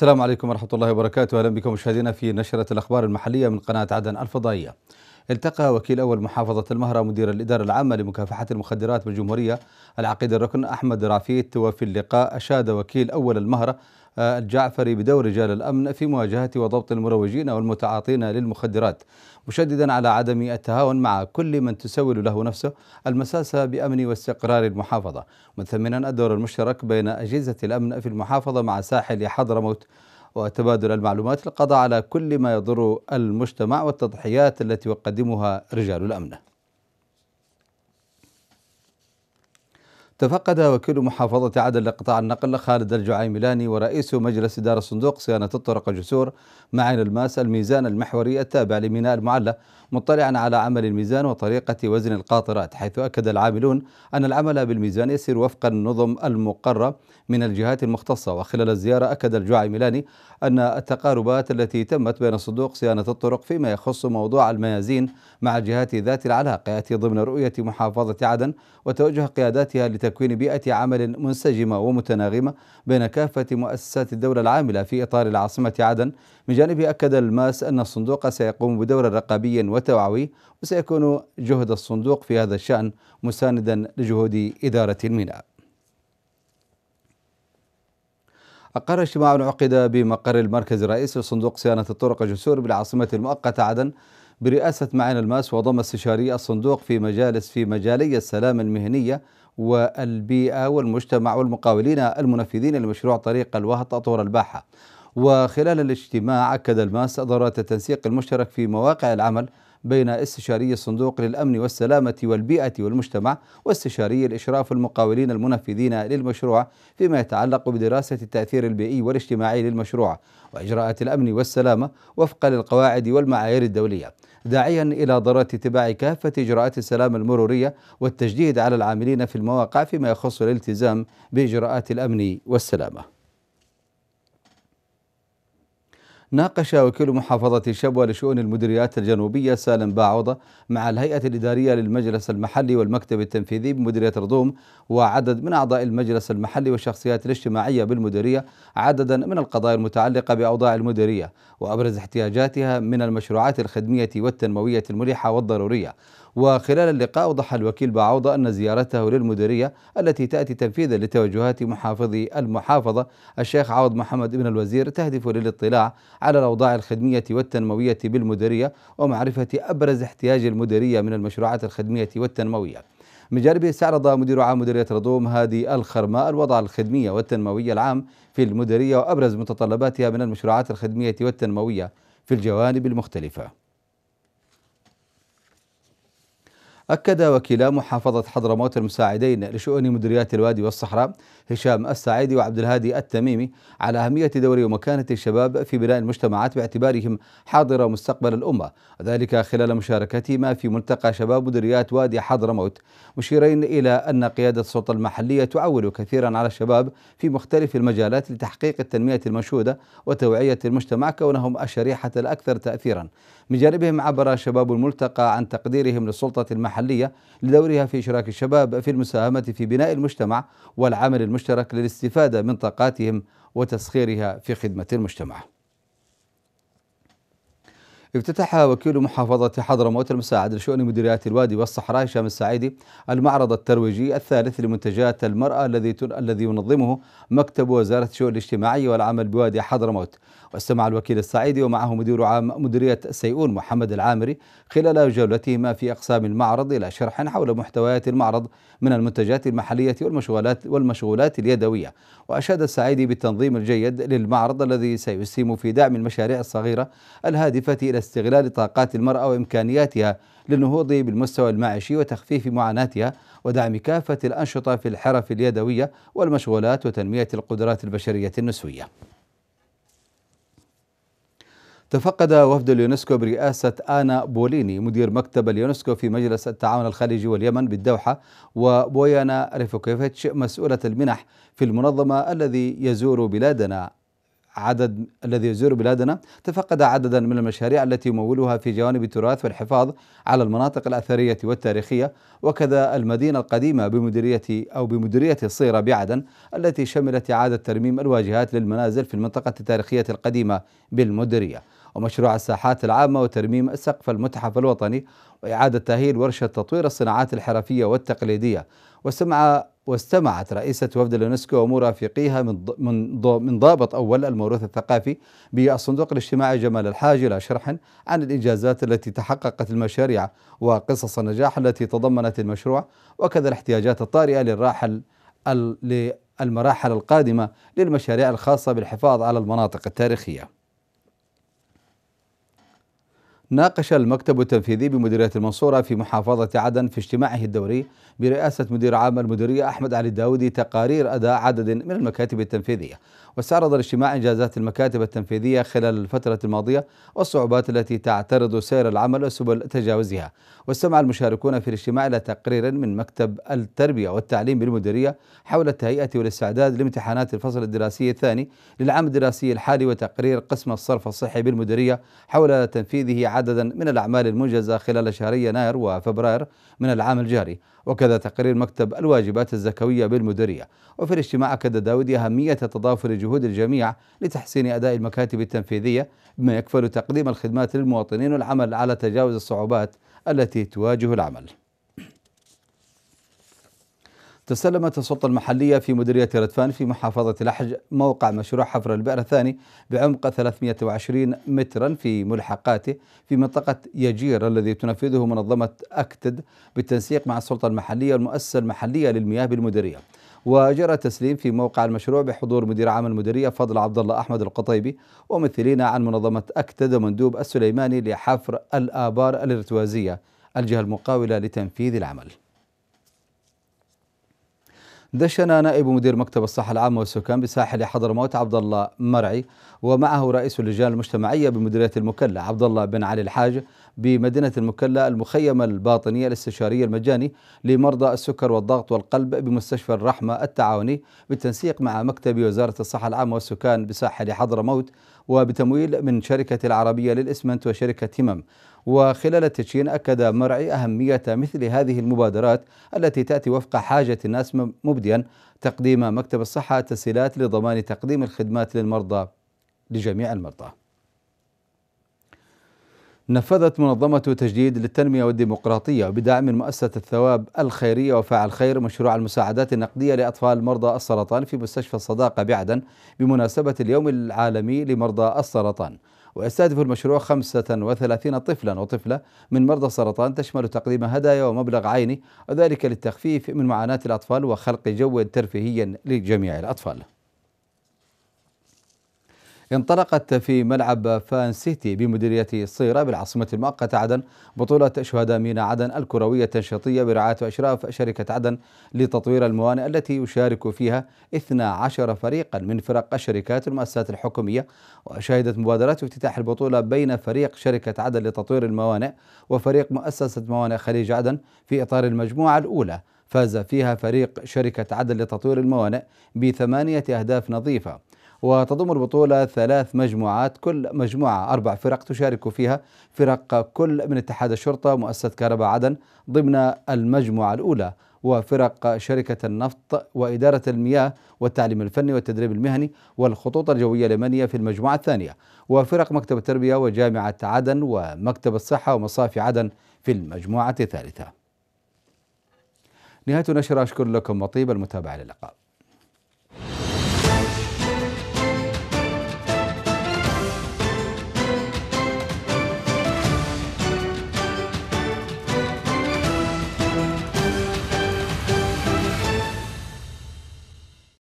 السلام عليكم ورحمة الله وبركاته أهلا بكم مشاهدينا في نشرة الأخبار المحلية من قناة عدن الفضائية التقى وكيل أول محافظة المهرة مدير الإدارة العامة لمكافحة المخدرات بالجمهورية العقيد الركن أحمد رافيت وفي اللقاء أشاد وكيل أول المهرة آه، الجعفري بدور رجال الأمن في مواجهة وضبط المروجين والمتعاطين للمخدرات مشددا على عدم التهاون مع كل من تسول له نفسه المساس بأمن واستقرار المحافظة مثمنا الدور المشترك بين أجهزة الأمن في المحافظة مع ساحل حضرموت وتبادل المعلومات للقضاء على كل ما يضر المجتمع والتضحيات التي يقدمها رجال الأمن تفقد وكيل محافظة عدن لقطاع النقل خالد الجعيملاني ورئيس مجلس إدارة الصندوق صيانة الطرق الجسور معين الماس الميزان المحوري التابع لميناء المعلّة مطلعا على عمل الميزان وطريقة وزن القاطرات حيث أكد العاملون أن العمل بالميزان يسير وفق النظم المقرة من الجهات المختصة وخلال الزيارة أكد الجوعي ميلاني أن التقاربات التي تمت بين صندوق صيانة الطرق فيما يخص موضوع الميازين مع الجهات ذات العلاقة يأتي ضمن رؤية محافظة عدن وتوجه قياداتها لتكوين بيئة عمل منسجمة ومتناغمة بين كافة مؤسسات الدولة العاملة في إطار العاصمة عدن من جانبه أكد الماس أن الصندوق سيقوم بدور رقابي وتوعوي وسيكون جهد الصندوق في هذا الشأن مساندا لجهود إدارة الميناء أقر اجتماع عقد بمقر المركز الرئيسي لصندوق صيانة الطرق الجسور بالعاصمة المؤقتة عدن برئاسة معين الماس وضم استشاري الصندوق في مجالس في مجالي السلام المهنية والبيئة والمجتمع والمقاولين المنفذين لمشروع طريق الوهط أطور الباحة وخلال الاجتماع أكد الماس ضرورة التنسيق المشترك في مواقع العمل بين استشاري الصندوق للأمن والسلامة والبيئة والمجتمع واستشاري الإشراف المقاولين المنفذين للمشروع فيما يتعلق بدراسة التأثير البيئي والاجتماعي للمشروع وإجراءات الأمن والسلامة وفقا للقواعد والمعايير الدولية داعيا إلى ضرورة اتباع كافة إجراءات السلام المرورية والتجديد على العاملين في المواقع فيما يخص الالتزام بإجراءات الأمن والسلامة ناقش وكيل محافظة شبوة لشؤون المديريات الجنوبية سالم باعوضة مع الهيئة الإدارية للمجلس المحلي والمكتب التنفيذي بمديرية رضوم وعدد من أعضاء المجلس المحلي والشخصيات الاجتماعية بالمديرية عددا من القضايا المتعلقة بأوضاع المديرية وأبرز احتياجاتها من المشروعات الخدمية والتنموية الملحة والضرورية وخلال اللقاء أوضح الوكيل باعوضة أن زيارته للمديرية التي تأتي تنفيذا لتوجهات محافظ المحافظة الشيخ عوض محمد بن الوزير تهدف للاطلاع على الأوضاع الخدمية والتنموية بالمديرية ومعرفة أبرز احتياج المديرية من المشروعات الخدمية والتنموية من جانبه استعرض مدير عام مديرية رضوم هادي الخرماء الوضع الخدمية والتنموية العام في المديرية وأبرز متطلباتها من المشروعات الخدمية والتنموية في الجوانب المختلفة أكد وكيلا محافظة حضرموت المساعدين لشؤون مديريات الوادي والصحراء هشام السعيدي وعبد الهادي التميمي على أهمية دور ومكانة الشباب في بناء المجتمعات باعتبارهم حاضر ومستقبل الأمة وذلك خلال مشاركتهما في ملتقى شباب مديريات وادي حضرموت مشيرين إلى أن قيادة السلطة المحلية تعول كثيرا على الشباب في مختلف المجالات لتحقيق التنمية المنشودة وتوعية المجتمع كونهم الشريحة الأكثر تأثيرا من جانبهم عبر شباب الملتقى عن تقديرهم للسلطة المحلية لدورها في إشراك الشباب في المساهمة في بناء المجتمع والعمل المشترك للاستفادة من طاقاتهم وتسخيرها في خدمة المجتمع افتتح وكيل محافظة حضرموت المساعد لشؤون مديريات الوادي والصحراء هشام السعيدي المعرض الترويجي الثالث لمنتجات المرأة الذي الذي ينظمه مكتب وزارة الشؤون الاجتماعية والعمل بوادي حضرموت واستمع الوكيل السعيدي ومعه مدير عام مديرية سيئون محمد العامري خلال جولتهما في أقسام المعرض إلى شرح حول محتويات المعرض من المنتجات المحلية والمشغولات والمشغولات اليدوية وأشاد السعيدي بالتنظيم الجيد للمعرض الذي سيسهم في دعم المشاريع الصغيرة الهادفة إلى استغلال طاقات المرأة وإمكانياتها للنهوض بالمستوى المعيشي وتخفيف معاناتها ودعم كافة الأنشطة في الحرف اليدوية والمشغولات وتنمية القدرات البشرية النسوية تفقد وفد اليونسكو برئاسة آنا بوليني مدير مكتب اليونسكو في مجلس التعاون الخليجي واليمن بالدوحة وبويانا ريفوكيفيتش مسؤولة المنح في المنظمة الذي يزور بلادنا عدد الذي يزور بلادنا تفقد عددا من المشاريع التي يمولها في جوانب التراث والحفاظ على المناطق الأثرية والتاريخية وكذا المدينة القديمة بمديرية أو بمديرية الصيرة بعدن التي شملت إعادة ترميم الواجهات للمنازل في المنطقة التاريخية القديمة بالمديرية ومشروع الساحات العامة وترميم سقف المتحف الوطني وإعادة تأهيل ورشة تطوير الصناعات الحرفية والتقليدية واستمع واستمعت رئيسة وفد اليونسكو ومرافقيها من من ضابط أول الموروث الثقافي بالصندوق الاجتماعي جمال الحاج إلى شرح عن الإنجازات التي تحققت المشاريع وقصص النجاح التي تضمنت المشروع وكذا الاحتياجات الطارئة للراحل للمراحل القادمة للمشاريع الخاصة بالحفاظ على المناطق التاريخية ناقش المكتب التنفيذي بمديرية المنصورة في محافظة عدن في اجتماعه الدوري برئاسة مدير عام المديرية أحمد علي الداودي تقارير أداء عدد من المكاتب التنفيذية واستعرض الاجتماع إنجازات المكاتب التنفيذية خلال الفترة الماضية والصعوبات التي تعترض سير العمل وسبل تجاوزها واستمع المشاركون في الاجتماع إلى تقرير من مكتب التربية والتعليم بالمديرية حول التهيئة والاستعداد لامتحانات الفصل الدراسي الثاني للعام الدراسي الحالي وتقرير قسم الصرف الصحي بالمديرية حول تنفيذه عددا من الأعمال المنجزة خلال شهري يناير وفبراير من العام الجاري وكذا تقرير مكتب الواجبات الزكوية بالمديرية وفي الاجتماع أكد داودي أهمية تضافر جهود الجميع لتحسين أداء المكاتب التنفيذية بما يكفل تقديم الخدمات للمواطنين والعمل على تجاوز الصعوبات التي تواجه العمل تسلمت السلطة المحلية في مديرية ردفان في محافظة لحج موقع مشروع حفر البئر الثاني بعمق 320 مترا في ملحقاته في منطقة يجير الذي تنفذه منظمة أكتد بالتنسيق مع السلطة المحلية والمؤسسة المحلية للمياه بالمديرية وجرى تسليم في موقع المشروع بحضور مدير عام المديرية فضل عبد الله أحمد القطيبي وممثلين عن منظمة أكتد ومندوب السليماني لحفر الآبار الارتوازية الجهة المقاولة لتنفيذ العمل دشنا نائب مدير مكتب الصحة العامة والسكان بساحل حضرموت عبد الله مرعي ومعه رئيس اللجان المجتمعية بمديرية المكلة عبد الله بن علي الحاج بمدينة المكلا المخيم الباطني الاستشاري المجاني لمرضى السكر والضغط والقلب بمستشفى الرحمة التعاوني بالتنسيق مع مكتب وزارة الصحة العامة والسكان بساحل حضرموت وبتمويل من شركة العربية للإسمنت وشركة همم وخلال التدشين أكد مرعي أهمية مثل هذه المبادرات التي تأتي وفق حاجة الناس مبديا تقديم مكتب الصحة تسهيلات لضمان تقديم الخدمات للمرضى لجميع المرضى نفذت منظمة تجديد للتنمية والديمقراطية بدعم من مؤسسة الثواب الخيرية وفاعل خير مشروع المساعدات النقدية لأطفال مرضى السرطان في مستشفى الصداقة بعدن بمناسبة اليوم العالمي لمرضى السرطان ويستهدف المشروع 35 طفلا وطفلة من مرضى السرطان تشمل تقديم هدايا ومبلغ عيني وذلك للتخفيف من معاناة الأطفال وخلق جو ترفيهي لجميع الأطفال انطلقت في ملعب فان سيتي بمديرية الصيرة بالعاصمة المؤقتة عدن بطولة شهداء مينا عدن الكروية التنشيطية برعاية وإشراف شركة عدن لتطوير الموانئ التي يشارك فيها 12 فريقا من فرق الشركات والمؤسسات الحكومية وشهدت مبادرة افتتاح البطولة بين فريق شركة عدن لتطوير الموانئ وفريق مؤسسة موانئ خليج عدن في إطار المجموعة الأولى فاز فيها فريق شركة عدن لتطوير الموانئ بثمانية أهداف نظيفة وتضم البطولة ثلاث مجموعات كل مجموعة أربع فرق تشارك فيها فرق كل من اتحاد الشرطة مؤسسة كهرباء عدن ضمن المجموعة الأولى وفرق شركة النفط وإدارة المياه والتعليم الفني والتدريب المهني والخطوط الجوية اليمنية في المجموعة الثانية وفرق مكتب التربية وجامعة عدن ومكتب الصحة ومصافي عدن في المجموعة الثالثة نهاية نشر أشكر لكم وطيب المتابعة إلى اللقاء